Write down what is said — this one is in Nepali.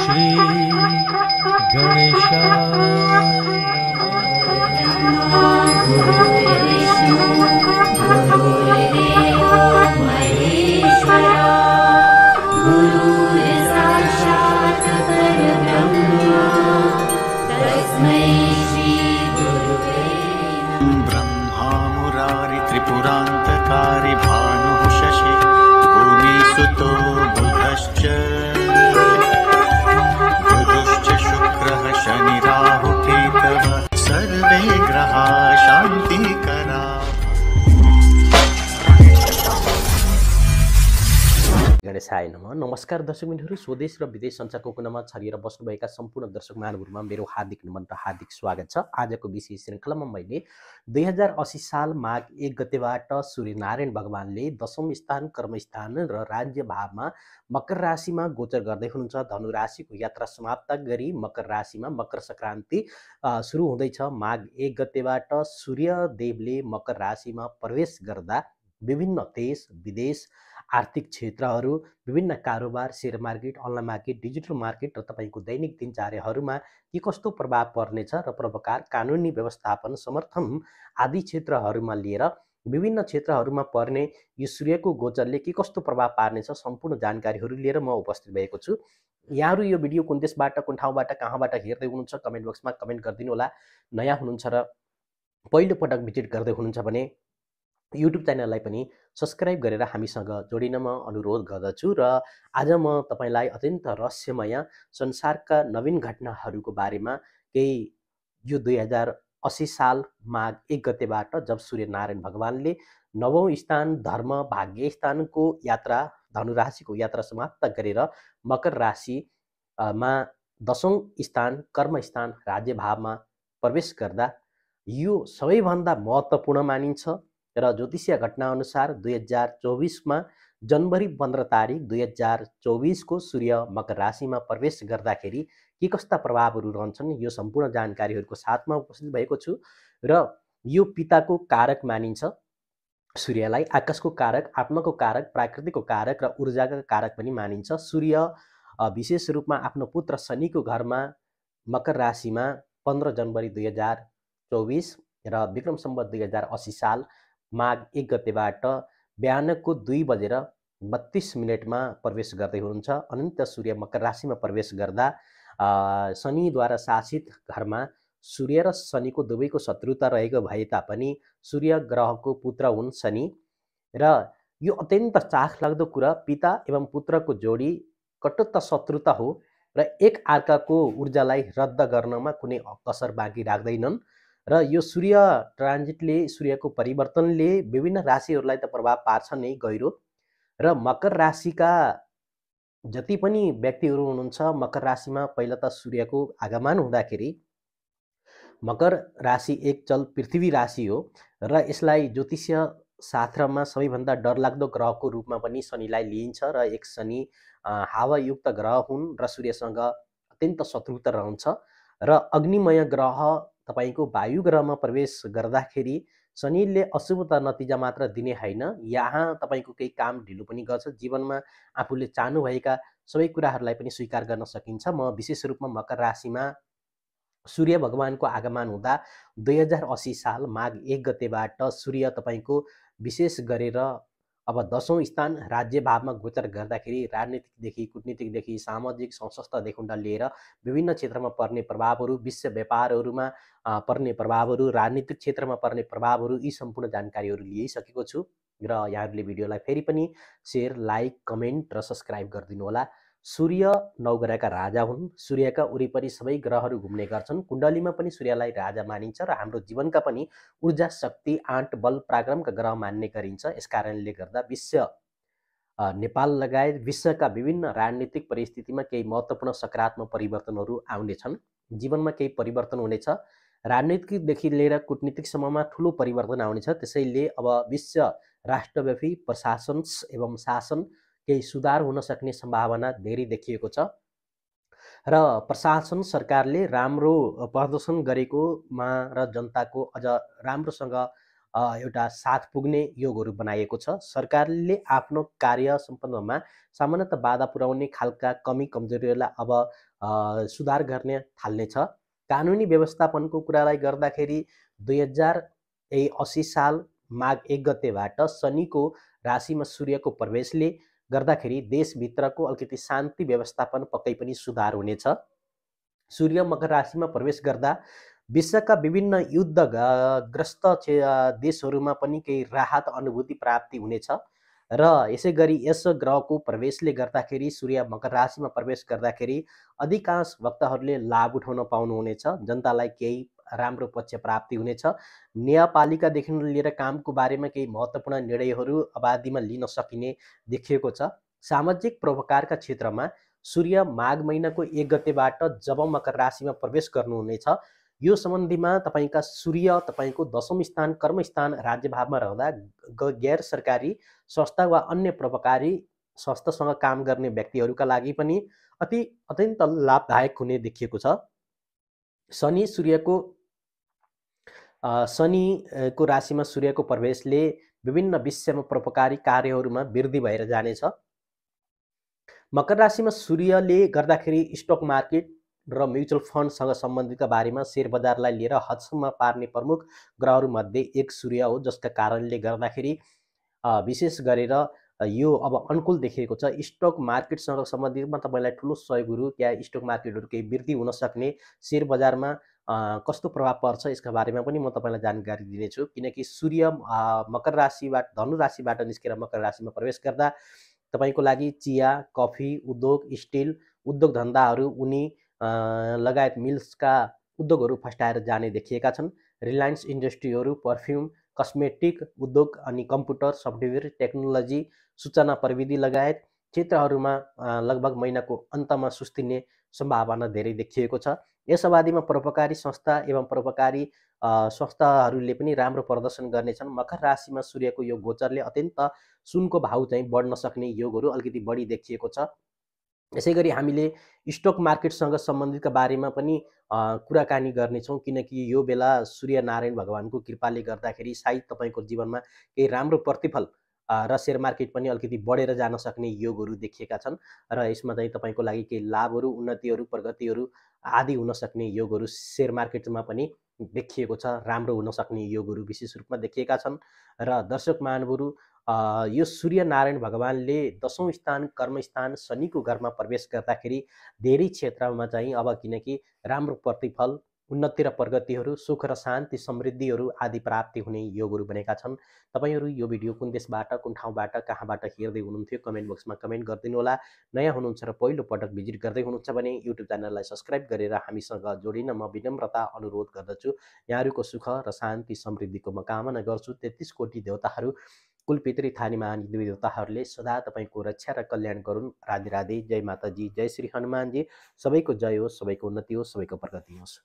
श्री गणेश नमस्कार दर्शक मिनहरू स्वदेश र विदेश संसारको कुनामा छरिएर बस्नुभएका सम्पूर्ण दर्शक महानुहरूमा मेरो हार्दिक नमन र हार्दिक स्वागत छ आजको विशेष श्रृङ्खलामा मैले दुई हजार असी साल माघ एक गतेबाट सूर्यनारायण भगवान्ले दशम स्थान कर्मस्थान र राज्य भावमा मकर राशिमा गोचर गर्दै हुनुहुन्छ धनु राशिको यात्रा समाप्त गरी मकर राशिमा मकर सङ्क्रान्ति सुरु हुँदैछ माघ एक गतेबाट सूर्य देवले मकर राशिमा प्रवेश गर्दा विभिन्न देश विदेश आर्थिक क्षेत्रहरू विभिन्न कारोबार share market online market digital market र तपाईँको दैनिक दिनचर्याहरूमा के कस्तो प्रभाव पर्नेछ र प्रभाकार कानुनी व्यवस्थापन समर्थन आदि क्षेत्रहरूमा लिएर विभिन्न क्षेत्रहरूमा पर्ने यो सूर्यको गोचरले के कस्तो प्रभाव पार्नेछ सम्पूर्ण जानकारीहरू लिएर म उपस्थित भएको छु यहाँहरू यो भिडियो कुन देशबाट कुन ठाउँबाट कहाँबाट हेर्दै हुनुहुन्छ कमेन्ट बक्समा कमेन्ट गरिदिनु होला नयाँ हुनुहुन्छ र पहिलोपटक भिजिट गर्दै हुनुहुन्छ भने युट्युब च्यानललाई पनि सब्सक्राइब गरेर हामीसँग जोडिन म अनुरोध गर्दछु र आज म तपाईँलाई अत्यन्त रहस्यमय संसारका नवीन घटनाहरूको बारेमा केही यो दुई हजार असी साल माघ एक गतेबाट जब नारायण भगवान्ले नवौँ स्थान धर्म भाग्य स्थानको यात्रा धनुराशिको यात्रा समाप्त गरेर मकर राशिमा दसौँ स्थान कर्मस्थान राज्यभावमा प्रवेश गर्दा यो सबैभन्दा महत्त्वपूर्ण मानिन्छ र ज्योतिषीय घटनाअनुसार दुई हजार चौबिसमा जनवरी पन्ध्र तारिक दुई हजार चौबिसको सूर्य मकर राशिमा प्रवेश गर्दाखेरि के कस्ता प्रभावहरू रहन्छन् यो सम्पूर्ण जानकारीहरूको साथमा उपस्थित भएको छु र यो पिताको कारक मानिन्छ सूर्यलाई आकाशको कारक आत्माको कारक प्राकृतिकको कारक र ऊर्जाको कारक पनि मानिन्छ सूर्य विशेष रूपमा आफ्नो पुत्र शनिको घरमा मकर राशिमा पन्ध्र जनवरी दुई हजार चौबिस र विक्रम सम्बत दुई हजार असी साल माघ एक गतेबाट बिहानको दुई बजेर बत्तिस मिनटमा प्रवेश गर्दै हुनुहुन्छ अनन्त सूर्य मकर राशिमा प्रवेश गर्दा शनिद्वारा शासित घरमा सूर्य र शनिको दुवैको शत्रुता रहेको भए तापनि सूर्य ग्रहको पुत्र हुन् शनि र यो अत्यन्त चाखलाग्दो कुरा पिता एवं पुत्रको जोडी कटुत्त शत्रुता हो र एक अर्काको ऊर्जालाई रद्द गर्नमा कुनै कसर बाँकी राख्दैनन् र यो सूर्य ट्रान्जिटले सूर्यको परिवर्तनले विभिन्न राशिहरूलाई त प्रभाव पार्छ नै गहिरो र मकर राशिका जति पनि व्यक्तिहरू हुनुहुन्छ मकर राशिमा पहिला त सूर्यको आगमन हुँदाखेरि मकर राशि एक चल पृथ्वी राशि हो र यसलाई ज्योतिष शास्त्रमा सबैभन्दा डरलाग्दो ग्रहको रूपमा पनि शनिलाई लिइन्छ र एक शनि हावायुक्त ग्रह हुन् र सूर्यसँग अत्यन्त शत्रुता रहन्छ र अग्निमय ग्रह तपाईँको वायु ग्रहमा प्रवेश गर्दाखेरि शनिले अशुभता नतिजा मात्र दिने होइन यहाँ तपाईँको केही काम ढिलो पनि गर्छ जीवनमा आफूले चाहनुभएका सबै कुराहरूलाई पनि स्वीकार गर्न सकिन्छ म विशेष रूपमा मकर राशिमा सूर्य भगवानको आगमन हुँदा दुई हजार असी साल माघ एक गतेबाट सूर्य तपाईँको विशेष गरेर अब दसौँ स्थान राज्य भावमा गोचर गर्दाखेरि राजनीतिकदेखि कुटनीतिकदेखि सामाजिक संस्थादेखि लिएर विभिन्न क्षेत्रमा पर्ने प्रभावहरू विश्व व्यापारहरूमा पर्ने प्रभावहरू राजनीतिक क्षेत्रमा पर्ने प्रभावहरू यी सम्पूर्ण जानकारीहरू लिइसकेको छु र यहाँहरूले भिडियोलाई फेरि पनि सेयर लाइक कमेन्ट र सब्सक्राइब गरिदिनु होला सूर्य नौग्रहका राजा हुन् सूर्यका वरिपरि सबै ग्रहहरू घुम्ने गर्छन् कुण्डलीमा पनि सूर्यलाई राजा मानिन्छ र हाम्रो जीवनका पनि ऊर्जा शक्ति आँट बल प्राग्रामका ग्रह मान्ने गरिन्छ यस कारणले गर्दा विश्व नेपाल लगायत विश्वका विभिन्न राजनीतिक परिस्थितिमा केही महत्त्वपूर्ण सकारात्मक परिवर्तनहरू आउनेछन् जीवनमा केही परिवर्तन हुनेछ राजनीतिकदेखि लिएर कुटनीतिकसम्ममा ठुलो परिवर्तन आउनेछ त्यसैले अब विश्व राष्ट्रव्यापी प्रशासन एवं शासन केही सुधार हुन सक्ने सम्भावना धेरै देखिएको छ र प्रशासन सरकारले राम्रो प्रदर्शन गरेकोमा र जनताको अझ राम्रोसँग एउटा साथ पुग्ने योगहरू बनाएको छ सरकारले आफ्नो कार्य सम्पन्नमा सामान्यत बाधा पुर्याउने खालका कमी कमजोरीहरूलाई अब सुधार गर्ने थाल्नेछ कानुनी व्यवस्थापनको कुरालाई गर्दाखेरि दुई हजार ए असी साल माघ एक गतेबाट शनिको राशिमा सूर्यको प्रवेशले गर्दाखेरि देशभित्रको अलिकति शान्ति व्यवस्थापन पक्कै पनि सुधार हुनेछ सूर्य मकर राशिमा प्रवेश गर्दा विश्वका विभिन्न युद्ध ग्रस्त देशहरूमा पनि केही राहत अनुभूति प्राप्ति हुनेछ र यसै गरी यस ग्रहको प्रवेशले गर्दाखेरि सूर्य मकर राशिमा प्रवेश गर्दाखेरि अधिकांश भक्तहरूले लाभ उठाउन पाउनुहुनेछ जनतालाई केही राम्रो पक्ष प्राप्ति हुनेछ न्यायपालिकादेखि लिएर कामको बारेमा केही महत्त्वपूर्ण निर्णयहरू अबाधिमा लिन सकिने देखिएको छ सामाजिक प्रभकारका क्षेत्रमा सूर्य माघ महिनाको एक गतेबाट जब मकर राशिमा प्रवेश गर्नुहुनेछ यो सम्बन्धीमा तपाईँका सूर्य तपाईँको दशम स्थान कर्मस्थान राज्यभावमा रहँदा गैर सरकारी संस्था वा अन्य प्रभकारी संस्थासँग काम गर्ने व्यक्तिहरूका लागि पनि अति अत्यन्त लाभदायक हुने देखिएको छ शनि सूर्यको शनिको राशिमा सूर्यको प्रवेशले विभिन्न विषयमा परोपकारी कार्यहरूमा वृद्धि भएर जानेछ मकर राशिमा सूर्यले गर्दाखेरि स्टक मार्केट र म्युचुअल फन्डसँग सम्बन्धितका बारेमा सेयर बजारलाई लिएर हदसम्म पार्ने प्रमुख ग्रहहरूमध्ये एक सूर्य हो जसका कारणले गर्दाखेरि विशेष गरेर यो अब अनुकूल देखिएको छ स्टक मार्केटसँग सम्बन्धितमा तपाईँलाई ठुलो सहयोगहरू या स्टक मार्केटहरू केही वृद्धि हुन सक्ने सेयर बजारमा कस्तो प्रभाव पर्छ यसका बारेमा पनि म तपाईँलाई जानकारी दिनेछु किनकि सूर्य मकर राशिबाट धनु राशिबाट निस्केर मकर राशिमा प्रवेश गर्दा तपाईँको लागि चिया कफी उद्योग स्टिल उद्योग धन्दाहरू उनी लगायत मिल्सका उद्योगहरू फस्टाएर जाने देखिएका छन् रिलायन्स इन्डस्ट्रीहरू पर्फ्युम कस्मेटिक उद्योग अनि कम्प्युटर सफ्टवेयर टेक्नोलोजी सूचना प्रविधि लगायत क्षेत्रहरूमा लगभग महिनाको अन्तमा सुस्तिने सम्भावना धेरै देखिएको छ यस अवधिमा परोपकारी संस्था एवं परोपकारी संस्थाहरूले पनि राम्रो प्रदर्शन गर्नेछन् मकर राशिमा सूर्यको यो गोचरले अत्यन्त सुनको भाउ चाहिँ बढ्न सक्ने योगहरू अलिकति बढी देखिएको छ यसै गरी हामीले स्टक मार्केटसँग सम्बन्धितका बारेमा पनि कुराकानी गर्नेछौँ किनकि यो बेला सूर्यनारायण भगवान्को कृपाले गर्दाखेरि सायद तपाईँको जीवनमा केही राम्रो प्रतिफल र सेयर मार्केट पनि अलिकति बढेर जान सक्ने योगहरू देखिएका छन् र यसमा चाहिँ तपाईँको लागि केही लाभहरू उन्नतिहरू प्रगतिहरू आदि हुन सक्ने योगहरू सेयर मार्केटमा पनि देखिएको छ राम्रो हुन सक्ने योगहरू विशेष रूपमा देखिएका छन् र दर्शक महानुभावहरू यो सूर्य नारायण भगवान्ले दसौँ स्थान कर्मस्थान शनिको घरमा प्रवेश गर्दाखेरि धेरै क्षेत्रमा चाहिँ अब किनकि राम्रो प्रतिफल उन्नति र प्रगतिहरू सुख र शान्ति समृद्धिहरू आदि प्राप्ति हुने योगहरू बनेका छन् तपाईँहरू यो भिडियो कुन देशबाट कुन ठाउँबाट कहाँबाट हेर्दै हुनुहुन्थ्यो कमेन्ट बक्समा कमेन्ट गरिदिनु होला नयाँ हुनुहुन्छ र पहिलो पटक भिजिट गर्दै हुनुहुन्छ भने युट्युब च्यानललाई सब्सक्राइब गरेर हामीसँग जोडिन म विनम्रता अनुरोध गर्दछु यहाँहरूको सुख र शान्ति समृद्धिको म कामना गर्छु तेत्तिस कोटी देवताहरू कुल पितृ थानी महान देवताहरूले सदा तपाईँको रक्षा र कल्याण गरून् राधे राधे जय माताजी जय श्री हनुमानजी सबैको जय होस् सबैको उन्नति होस् सबैको प्रगति होस्